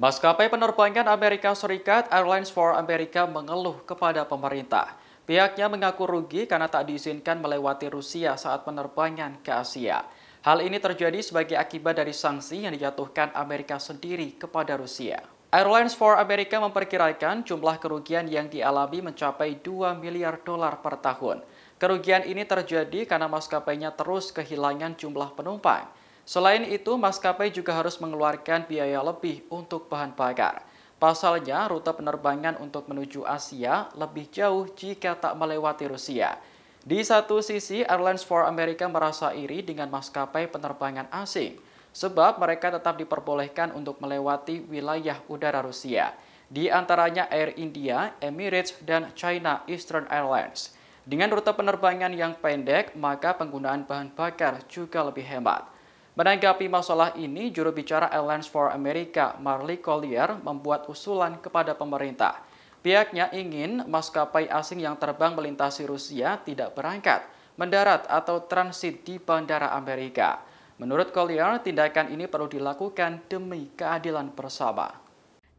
Maskapai penerbangan Amerika Serikat Airlines for America mengeluh kepada pemerintah. Pihaknya mengaku rugi karena tak diizinkan melewati Rusia saat penerbangan ke Asia. Hal ini terjadi sebagai akibat dari sanksi yang dijatuhkan Amerika sendiri kepada Rusia. Airlines for America memperkirakan jumlah kerugian yang dialami mencapai 2 miliar dolar per tahun. Kerugian ini terjadi karena maskapainya terus kehilangan jumlah penumpang Selain itu, maskapai juga harus mengeluarkan biaya lebih untuk bahan bakar. Pasalnya, rute penerbangan untuk menuju Asia lebih jauh jika tak melewati Rusia. Di satu sisi, Airlines for America merasa iri dengan maskapai penerbangan asing, sebab mereka tetap diperbolehkan untuk melewati wilayah udara Rusia, di antaranya Air India, Emirates, dan China Eastern Airlines. Dengan rute penerbangan yang pendek, maka penggunaan bahan bakar juga lebih hemat. Menanggapi masalah ini, juru bicara Airlines for America, Marley Collier, membuat usulan kepada pemerintah. Pihaknya ingin maskapai asing yang terbang melintasi Rusia tidak berangkat, mendarat atau transit di bandara Amerika. Menurut Collier, tindakan ini perlu dilakukan demi keadilan bersama.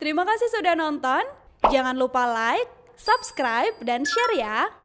Terima kasih sudah nonton. Jangan lupa like, subscribe, dan share ya.